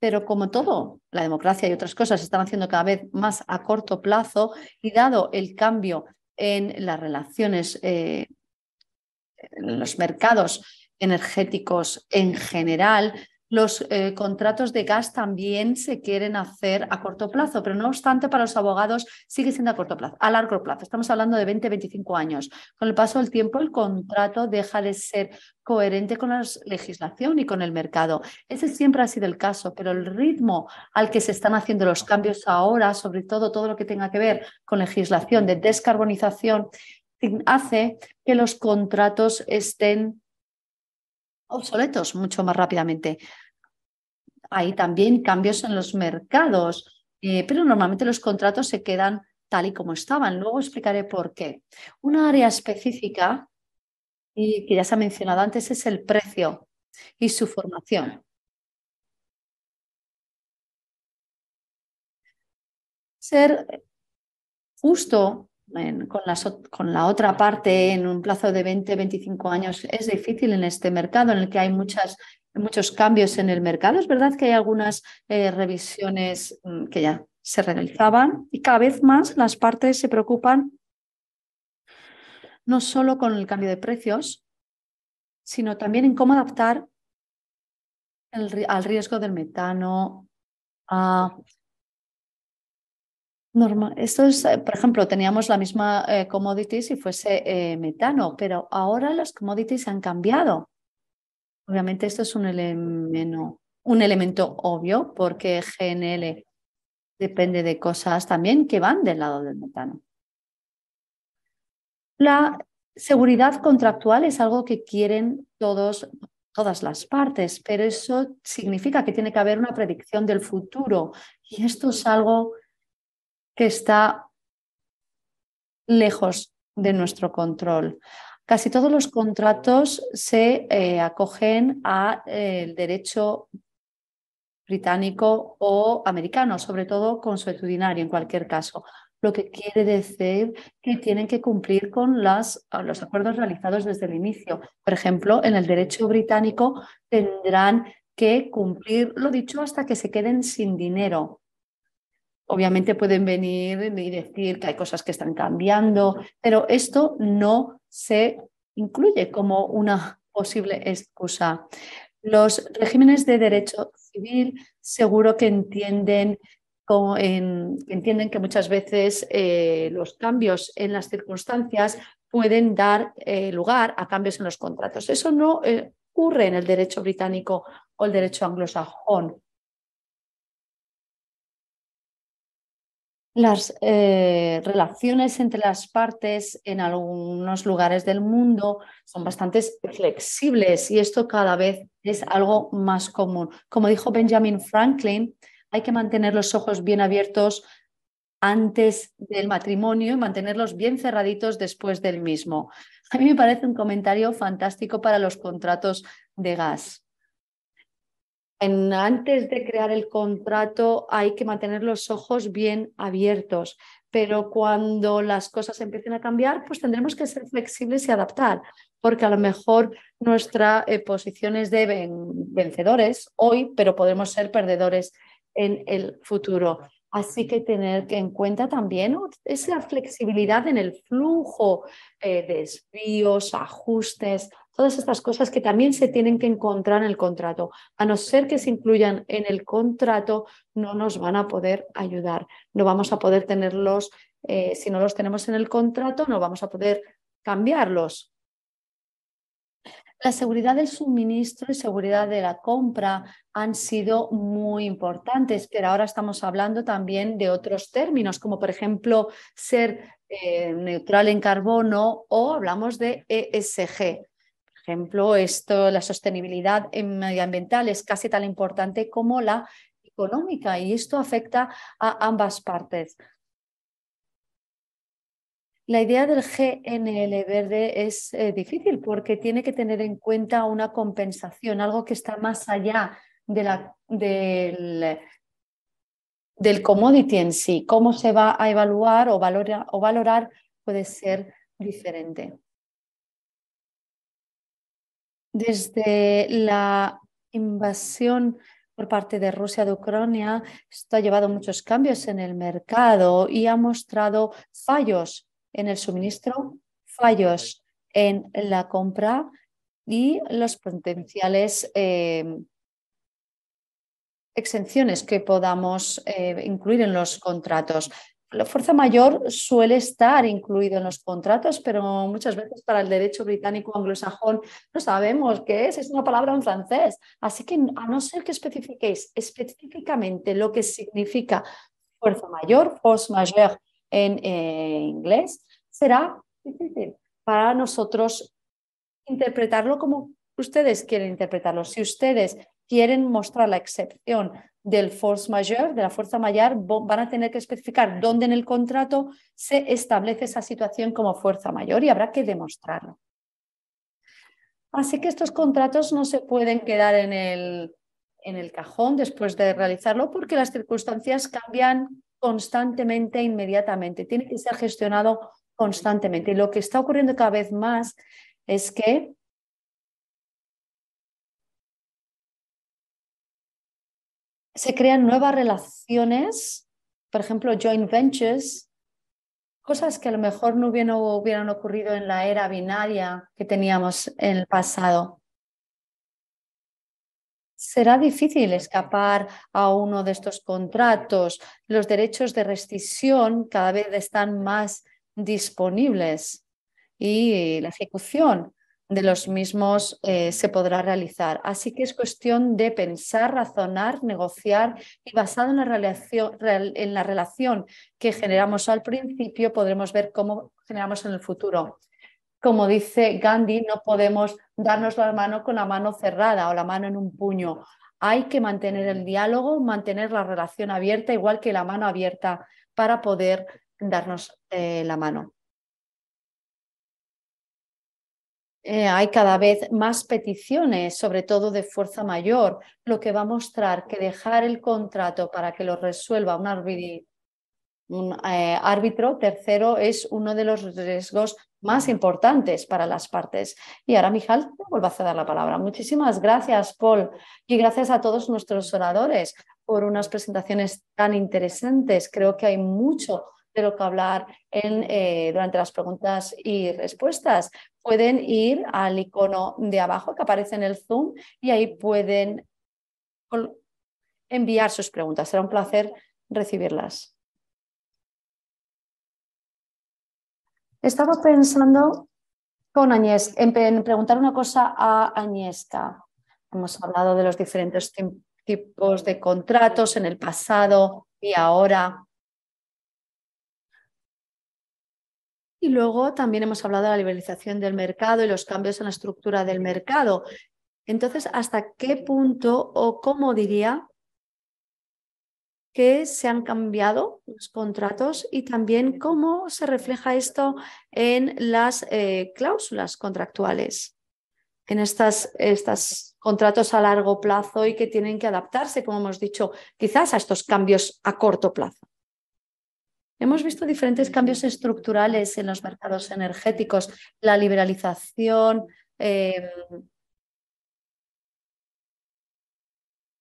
pero como todo, la democracia y otras cosas se están haciendo cada vez más a corto plazo y dado el cambio en las relaciones, eh, en los mercados energéticos en general, los eh, contratos de gas también se quieren hacer a corto plazo, pero no obstante para los abogados sigue siendo a corto plazo, a largo plazo. Estamos hablando de 20, 25 años. Con el paso del tiempo el contrato deja de ser coherente con la legislación y con el mercado. Ese siempre ha sido el caso, pero el ritmo al que se están haciendo los cambios ahora, sobre todo todo lo que tenga que ver con legislación de descarbonización, hace que los contratos estén obsoletos mucho más rápidamente. Hay también cambios en los mercados, eh, pero normalmente los contratos se quedan tal y como estaban. Luego explicaré por qué. Una área específica, y que ya se ha mencionado antes, es el precio y su formación. Ser justo con, la otra parte en un plazo de 20, 25 años es difícil en este mercado en el que hay muchas, muchos cambios en el mercado. Es verdad que hay algunas eh, revisiones mm, que ya se realizaban y cada vez más las partes se preocupan no solo con el cambio de precios, sino también en cómo adaptar al riesgo del metano, a esto es, eh, por ejemplo, teníamos la misma eh, commodities commodity si fuese eh, metano, pero ahora las commodities han cambiado. Obviamente esto es un elemento, un elemento obvio porque GNL depende de cosas también que van del lado del metano. La seguridad contractual es algo que quieren todos, todas las partes, pero eso significa que tiene que haber una predicción del futuro y esto es algo que está lejos de nuestro control. Casi todos los contratos se eh, acogen al eh, el derecho británico o americano, sobre todo consuetudinario en cualquier caso, lo que quiere decir que tienen que cumplir con las, los acuerdos realizados desde el inicio. Por ejemplo, en el derecho británico tendrán que cumplir lo dicho hasta que se queden sin dinero. Obviamente pueden venir y decir que hay cosas que están cambiando, pero esto no se incluye como una posible excusa. Los regímenes de derecho civil seguro que entienden, que muchas veces eh, los cambios en las circunstancias pueden dar eh, lugar a cambios en los contratos. Eso no eh, ocurre en el derecho británico o el derecho anglosajón. las eh, relaciones entre las partes en algunos lugares del mundo son bastante flexibles y esto cada vez es algo más común. Como dijo Benjamin Franklin, hay que mantener los ojos bien abiertos antes del matrimonio y mantenerlos bien cerraditos después del mismo. A mí me parece un comentario fantástico para los contratos de gas antes de crear el contrato hay que mantener los ojos bien abiertos, pero cuando las cosas empiecen a cambiar, pues tendremos que ser flexibles y adaptar, porque a lo mejor nuestra posiciones eh, posición es de vencedores hoy, pero podemos ser perdedores en el futuro. Así que tener en cuenta también esa flexibilidad en el flujo, eh, desvíos, ajustes, Todas estas cosas que también se tienen que encontrar en el contrato. A no ser que se incluyan en el contrato, no nos van a poder ayudar. No vamos a poder tenerlos, eh, si no los tenemos en el contrato, no vamos a poder cambiarlos. La seguridad del suministro y seguridad de la compra han sido muy importantes, pero ahora estamos hablando también de otros términos, como por ejemplo ser eh, neutral en carbono o hablamos de ESG ejemplo, esto, la sostenibilidad medioambiental es casi tan importante como la económica y esto afecta a ambas partes. La idea del GNL verde es eh, difícil porque tiene que tener en cuenta una compensación, algo que está más allá de la, del, del, commodity en sí. Cómo se va a evaluar o valorar puede ser diferente desde la invasión por parte de Rusia de Ucrania, esto ha llevado muchos cambios en el mercado y ha mostrado fallos en el suministro, fallos en la compra y los potenciales eh, exenciones que podamos eh, incluir en los contratos. La fuerza mayor suele estar incluido en los contratos, pero muchas veces para el derecho británico anglosajón no sabemos qué es, es una palabra en francés. Así que a no ser que especifiquéis específicamente lo que significa fuerza mayor, force majeure en eh, inglés, será difícil para nosotros interpretarlo como ustedes quieren interpretarlo. Si ustedes quieren mostrar la excepción del force majeure, de la fuerza mayor, van a tener que especificar dónde en el contrato se establece esa situación como fuerza mayor y habrá que demostrarlo. Así que estos contratos no se pueden quedar en el, en el cajón después de realizarlo porque las circunstancias cambian constantemente e inmediatamente. Tiene que ser gestionado constantemente. Y lo que está ocurriendo cada vez más es que se crean nuevas relaciones, por ejemplo, joint ventures, cosas que a lo mejor no hubieran, ocurrido en la era binaria que teníamos en el pasado. Será difícil escapar a uno de estos contratos. Los derechos de rescisión cada vez están más disponibles y la ejecución de los mismos eh, se podrá realizar. Así que es cuestión de pensar, razonar, negociar y basado en la, relación, en la relación que generamos al principio podremos ver cómo generamos en el futuro. Como dice Gandhi, no podemos darnos la mano con la mano cerrada o la mano en un puño. Hay que mantener el diálogo, mantener la relación abierta, igual que la mano abierta, para poder darnos eh, la mano. Eh, hay cada vez más peticiones, sobre todo de fuerza mayor, lo que va a mostrar que dejar el contrato para que lo resuelva un, eh, árbitro, tercero es uno de los riesgos más importantes para las partes. Y ahora, Mijal, te vuelvo a dar la palabra. Muchísimas gracias, Paul, y gracias a todos nuestros oradores por unas presentaciones tan interesantes. Creo que hay mucho de lo que hablar en, eh, durante las preguntas y respuestas pueden ir al icono de abajo que aparece en el Zoom y ahí pueden enviar sus preguntas. Será un placer recibirlas. Estaba pensando con en preguntar una cosa a añezca Hemos hablado de los diferentes tipos de contratos en el pasado y ahora. Y luego también hemos hablado de la liberalización del mercado y los cambios en la estructura del mercado. Entonces, ¿hasta qué punto o cómo diría que se han cambiado los contratos y también cómo se refleja esto en las eh, cláusulas contractuales, en estos contratos a largo plazo y que tienen que adaptarse, como hemos dicho, quizás a estos cambios a corto plazo. Hemos visto diferentes cambios estructurales en los mercados energéticos, la liberalización em,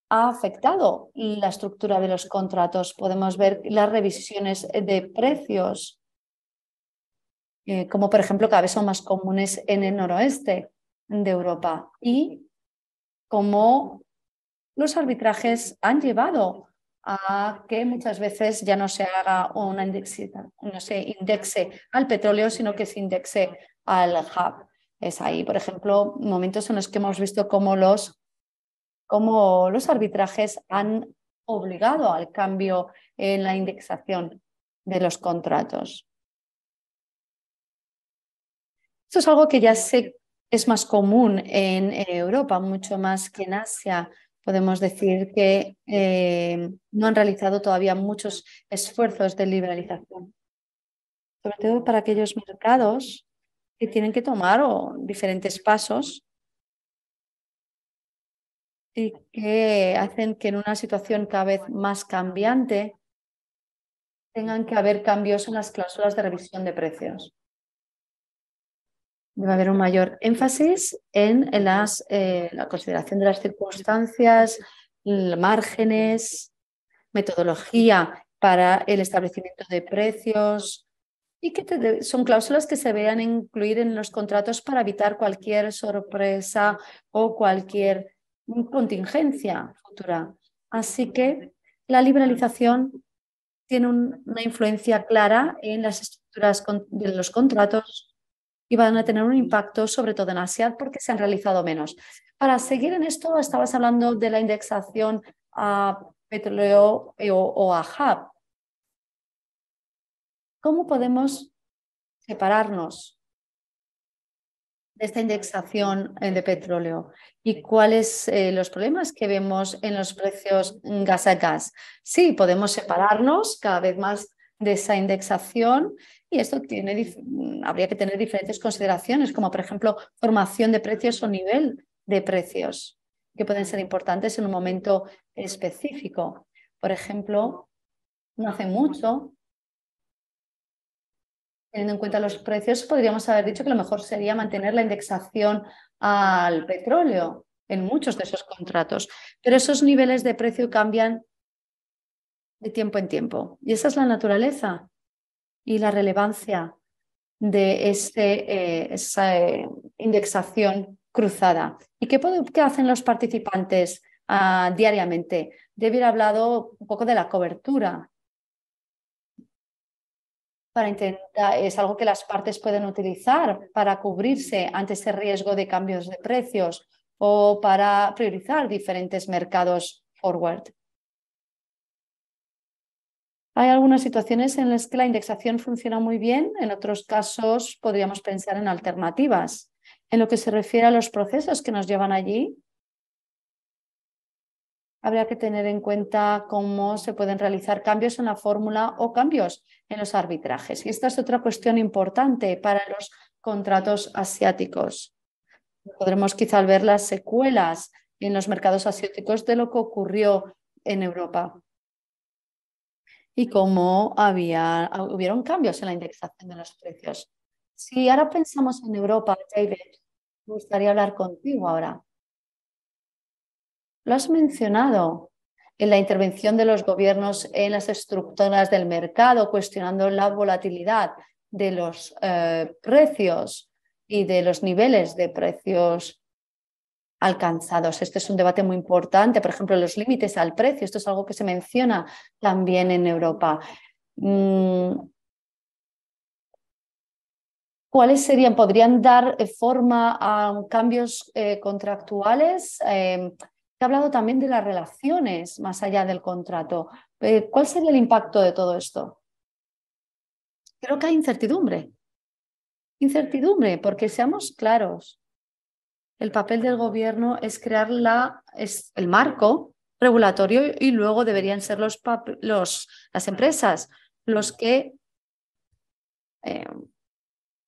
ha afectado la estructura de los contratos. Podemos ver las revisiones de precios, eh, como por ejemplo cada vez son más comunes en el noroeste de Europa y como los arbitrajes han llevado a que muchas veces ya no se haga una no se indexe al petróleo, sino que se indexe al hub. Es ahí, por ejemplo, momentos en los que hemos visto cómo los, cómo los arbitrajes han obligado al cambio en la indexación de los contratos. Esto es algo que ya sé es más común en Europa, mucho más que en Asia, podemos decir que eh, no han realizado todavía muchos esfuerzos de liberalización, sobre todo para aquellos mercados que tienen que tomar o, diferentes pasos y que hacen que en una situación cada vez más cambiante tengan que haber cambios en las cláusulas de revisión de precios. Va a haber un mayor énfasis en las, eh, la consideración de las circunstancias, márgenes, metodología para el establecimiento de precios y que son cláusulas que se vean incluir en los contratos para evitar cualquier sorpresa o cualquier contingencia futura. Así que la liberalización tiene una influencia clara en las estructuras de los contratos y van a tener un impacto sobre todo en Asia porque se han realizado menos. Para seguir en esto, estabas hablando de la indexación a petróleo o, a hub. ¿Cómo podemos separarnos de esta indexación de petróleo y cuáles son eh, los problemas que vemos en los precios gas a gas. Sí, podemos separarnos cada vez más de esa indexación y esto tiene, mm, habría que tener diferentes consideraciones, como por ejemplo formación de precios o nivel de precios, que pueden ser importantes en un momento específico. Por ejemplo, no hace mucho, teniendo en cuenta los precios, podríamos haber dicho que lo mejor sería mantener la indexación al petróleo en muchos de esos contratos. Pero esos niveles de precio cambian de tiempo en tiempo. Y esa es la naturaleza y la relevancia de este, eh, esa eh, indexación cruzada. ¿Y qué, qué hacen los participantes ah, diariamente? Debiera haber hablado un poco de la cobertura. Para intentar, es algo que las partes pueden utilizar para cubrirse ante ese riesgo de cambios de precios o para priorizar diferentes mercados forward. Hay algunas situaciones en las que la indexación funciona muy bien, en otros casos podríamos pensar en alternativas. En lo que se refiere a los procesos que nos llevan allí, habría que tener en cuenta cómo se pueden realizar cambios en la fórmula o cambios en los arbitrajes. Y esta es otra cuestión importante para los contratos asiáticos. Podremos quizá ver las secuelas en los mercados asiáticos de lo que ocurrió en Europa y cómo había, ah, hubieron cambios en la indexación de los precios. Si ahora pensamos en Europa, David, me gustaría hablar contigo ahora. Lo has mencionado en la intervención de los gobiernos en las estructuras del mercado, cuestionando la volatilidad de los eh, precios y de los niveles de precios alcanzados. Este es un debate muy importante, por ejemplo, los límites al precio. Esto es algo que se menciona también en Europa. Mm. ¿Cuáles serían? ¿Podrían dar eh, forma a cambios eh, contractuales? He em, hablado también de las relaciones más allá del contrato. Eh, ¿Cuál sería el impacto de todo esto? Creo que hay incertidumbre. Incertidumbre, porque seamos claros, el papel del gobierno es crear es el marco regulatorio y luego deberían ser los, los las empresas los que eh,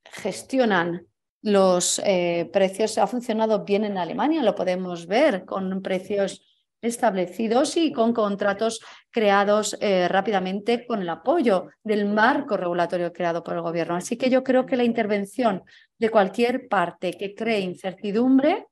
gestionan los eh, precios. Ha funcionado bien en Alemania, lo podemos ver con precios establecidos y con contratos creados eh, rápidamente con el apoyo del marco regulatorio creado por el Gobierno. Así que yo creo que la intervención de cualquier parte que cree incertidumbre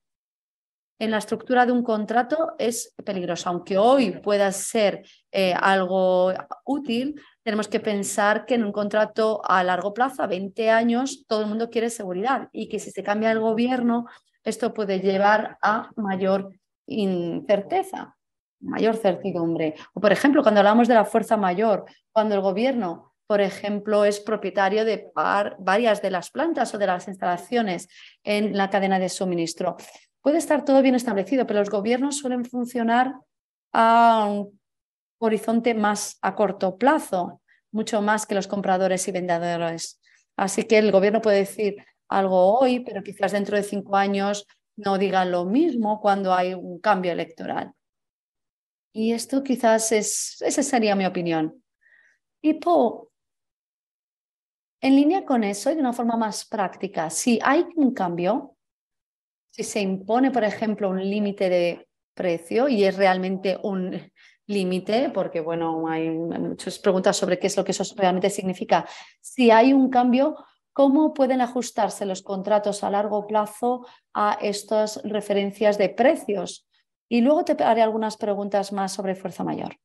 en la estructura de un contrato es peligrosa. Aunque hoy pueda ser eh, algo útil, tenemos que pensar que en un contrato a largo plazo, a 20 años, todo el mundo quiere seguridad y que si se cambia el gobierno, esto puede llevar a mayor incerteza, mayor certidumbre. O, por ejemplo, cuando hablamos de la fuerza mayor, cuando el gobierno, por ejemplo, es propietario de varias de las plantas o de las instalaciones en la cadena de suministro. Puede estar todo bien establecido, pero los gobiernos suelen funcionar a un horizonte más a corto plazo, mucho más que los compradores y vendedores. Así que el gobierno puede decir algo hoy, pero quizás dentro de cinco años no digan lo mismo cuando hay un cambio electoral. Y esto quizás es, esa sería mi opinión. Y en línea con eso y de una forma más práctica, si hay un cambio, si se impone, por ejemplo, un límite de precio y es realmente un límite, porque bueno, hay muchas preguntas sobre qué es lo que eso realmente significa. Si hay un cambio, ¿Cómo pueden ajustarse los contratos a largo plazo a estas referencias de precios? Y luego te haré algunas preguntas más sobre fuerza mayor.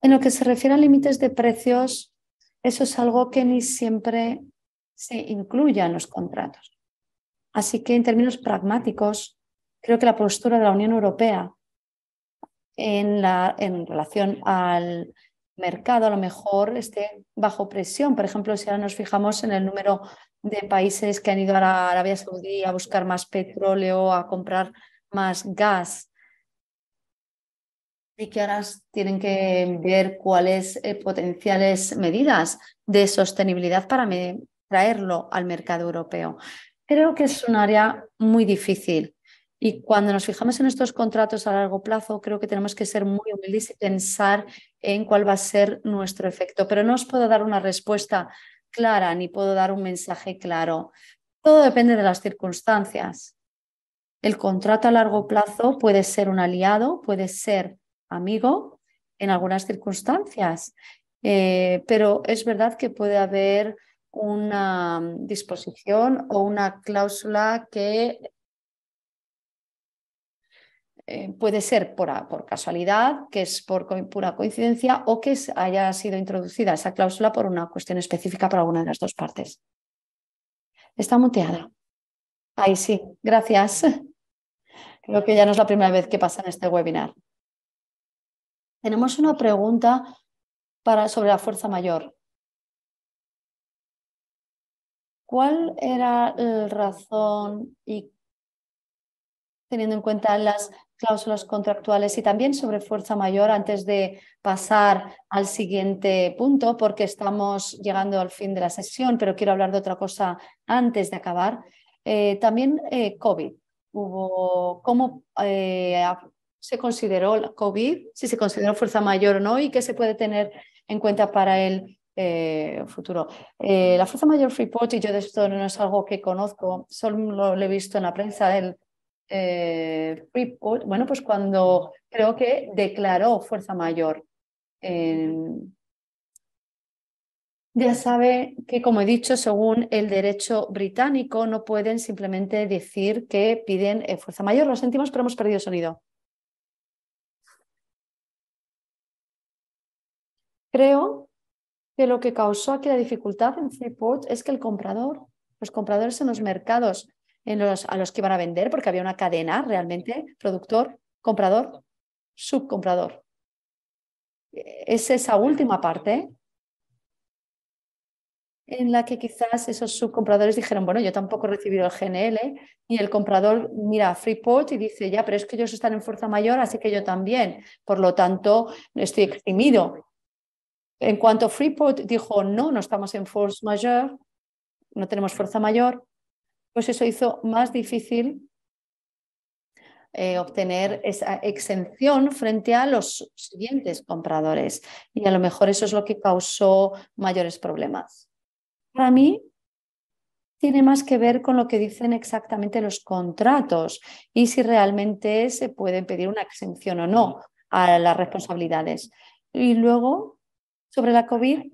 En lo que se refiere a límites de precios, eso es algo que ni siempre se incluye en los contratos. Así que en términos pragmáticos, creo que la postura de la Unión Europea en, relación al mercado, a lo mejor esté bajo presión. Por ejemplo, si ahora nos fijamos en el número de países que han ido a Arabia Saudí a buscar más petróleo, a comprar más gas, y que ahora tienen que ver cuáles eh, potenciales medidas de sostenibilidad para traerlo al mercado europeo. Creo que es un área muy difícil y cuando nos fijamos en estos contratos a largo plazo, creo que tenemos que ser muy humildes y pensar en cuál va a ser nuestro efecto. Pero no os puedo dar una respuesta clara ni puedo dar un mensaje claro. Todo depende de las circunstancias. El contrato a largo plazo puede ser un aliado, puede ser amigo en algunas circunstancias, eh, pero es verdad que puede haber una disposición o una cláusula que eh, puede ser por, casualidad, que es por pura coincidencia o que haya sido introducida esa cláusula por una cuestión específica para alguna de las dos partes. Está muteada. Ahí sí, gracias. Creo que ya no es la primera vez que pasa en este webinar. Tenemos una pregunta para, sobre la fuerza mayor. ¿Cuál era la razón y teniendo en cuenta las cláusulas contractuales y también sobre fuerza mayor antes de pasar al siguiente punto, porque estamos llegando al fin de la sesión, pero quiero hablar de otra cosa antes de acabar. Eh, también eh, COVID. Hubo cómo eh, se consideró COVID, si se consideró fuerza mayor o no, y qué se puede tener en cuenta para el futuro. la Fuerza Mayor Freeport, y yo de esto no es algo que conozco, solo lo he visto en la prensa, el eh, bueno, pues cuando creo que declaró fuerza mayor. Eh, ya sabe que, como he dicho, según el derecho británico, no pueden simplemente decir que piden eh, fuerza mayor. Lo sentimos, pero hemos perdido sonido. Creo que lo que causó aquí la dificultad en Freeport es que el comprador, los compradores en los mercados los, a los que iban a vender, porque había una cadena realmente, productor, comprador, subcomprador. Es esa última parte en la que quizás esos subcompradores dijeron, bueno, yo tampoco he recibido el GNL, y el comprador mira a Freeport y dice, ya, pero es que ellos están en fuerza mayor, así que yo también, por lo tanto, estoy exprimido. En cuanto Freeport dijo, no, no estamos en force mayor, no tenemos fuerza mayor, pues eso hizo más difícil eh, obtener esa exención frente a los siguientes compradores. Y a lo mejor eso es lo que causó mayores problemas. Para mí, tiene más que ver con lo que dicen exactamente los contratos y si realmente se puede pedir una exención o no a las responsabilidades. Y luego, sobre la COVID,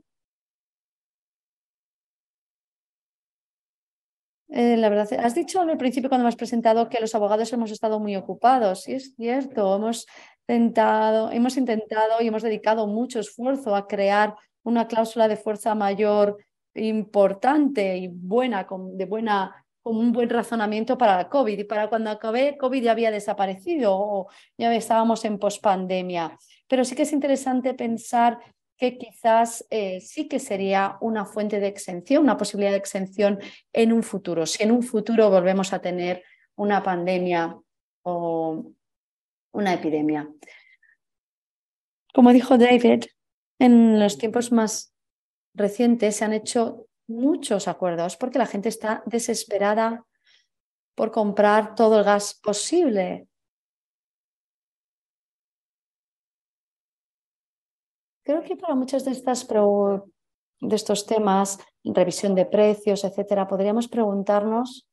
Eh, la verdad, has dicho al principio cuando me has presentado que los abogados hemos estado muy ocupados, y es cierto, hemos intentado, hemos intentado y hemos dedicado mucho esfuerzo a crear una cláusula de fuerza mayor importante y buena, con, de buena, con un buen razonamiento para la COVID. Y para cuando acabé, COVID ya había desaparecido o ya estábamos en pospandemia. Pero sí que es interesante pensar que quizás eh, sí que sería una fuente de exención, una posibilidad de exención en un futuro. Si en un futuro volvemos a tener una pandemia o una epidemia. Como dijo David, en los tiempos más recientes se han hecho muchos acuerdos porque la gente está desesperada por comprar todo el gas posible Creo que para muchas de estas de estos temas, revisión de precios, etcétera, podríamos preguntarnos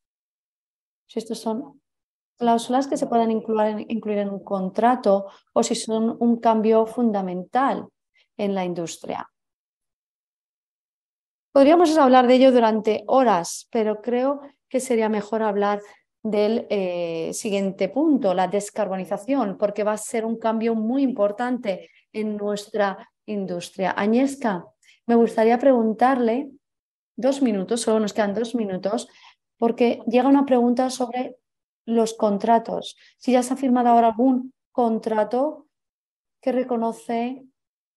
si estos son cláusulas que se puedan incluir, incluir en un contrato o si son un cambio fundamental en la industria. Podríamos hablar de ello durante horas, pero creo que sería mejor hablar del eh, siguiente punto, la descarbonización, porque va a ser un cambio muy importante en nuestra industria. Añesca, me gustaría preguntarle dos minutos, solo nos quedan dos minutos, porque llega una pregunta sobre los contratos. Si ya se ha firmado ahora algún contrato que reconoce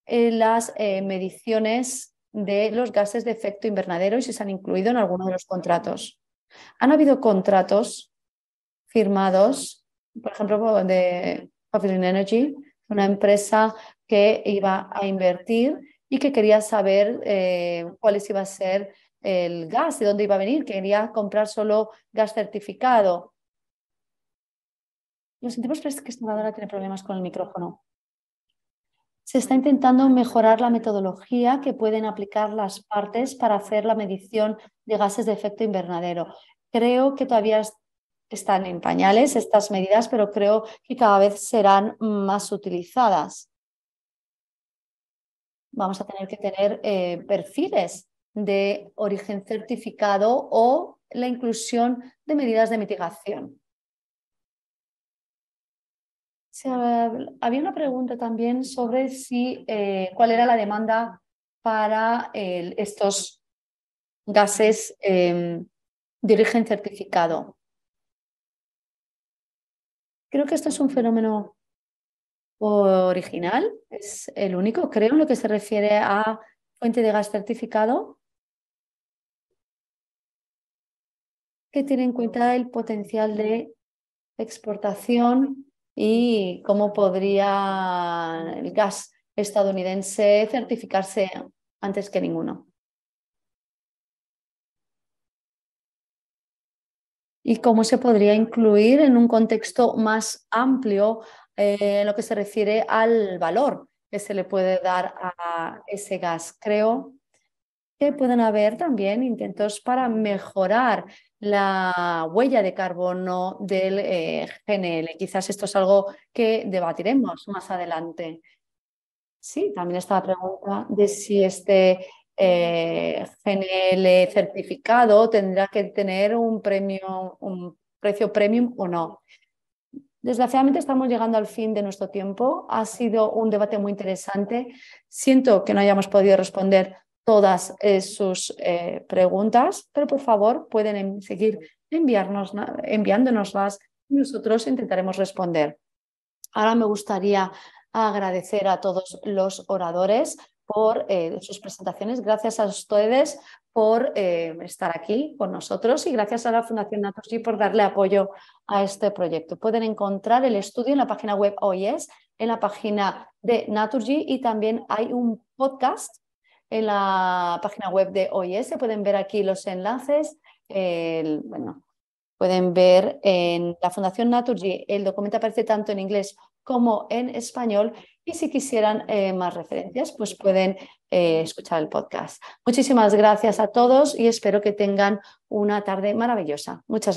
eh, las eh, mediciones de los gases de efecto invernadero y si se han incluido en alguno de los contratos. ¿Han habido contratos firmados, por ejemplo, de Pavilion Energy, una empresa que iba a invertir y que quería saber eh, cuáles iba a ser el gas, de dónde iba a venir, quería comprar solo gas certificado. Lo sentimos, pero es que Salvadora tiene problemas con el micrófono. Se está intentando mejorar la metodología que pueden aplicar las partes para hacer la medición de gases de efecto invernadero. Creo que todavía están en pañales estas medidas, pero creo que cada vez serán más utilizadas vamos a tener que tener eh, perfiles de origen certificado o la inclusión de medidas de mitigación. había una pregunta también sobre si, eh, cuál era la demanda para estos gases em, de origen certificado. Creo que esto es un fenómeno original, es el único, creo, en lo que se refiere a fuente de gas certificado, que tiene en cuenta el potencial de exportación y cómo podría el gas estadounidense certificarse antes que ninguno. y cómo se podría incluir en un contexto más amplio en lo que se refiere al valor que se le puede dar a ese gas. Creo que pueden haber también intentos para mejorar la huella de carbono del eh, GNL. Quizás esto es algo que debatiremos más adelante. Sí, también está la pregunta de si este eh, GNL certificado tendrá que tener un premio, un precio premium o no. Desgraciadamente estamos llegando al fin de nuestro tiempo. Ha sido un debate muy interesante. Siento que no hayamos podido responder todas eh, sus eh, preguntas, pero por favor pueden seguir enviándonoslas y nosotros intentaremos responder. Ahora me gustaría agradecer a todos los oradores por eh, sus presentaciones, gracias a ustedes por eh, estar aquí con nosotros y gracias a la Fundación Naturgy por darle apoyo a este proyecto. Pueden encontrar el estudio en la página web OIS, en la página de Naturgy y también hay un podcast en la página web de OIS. Pueden ver aquí los enlaces. bueno, pueden ver en la Fundación Naturgy, el documento aparece tanto en inglés como en español y si quisieran eh, más referencias, pues pueden eh, escuchar el podcast. Muchísimas gracias a todos y espero que tengan una tarde maravillosa. Muchas gracias.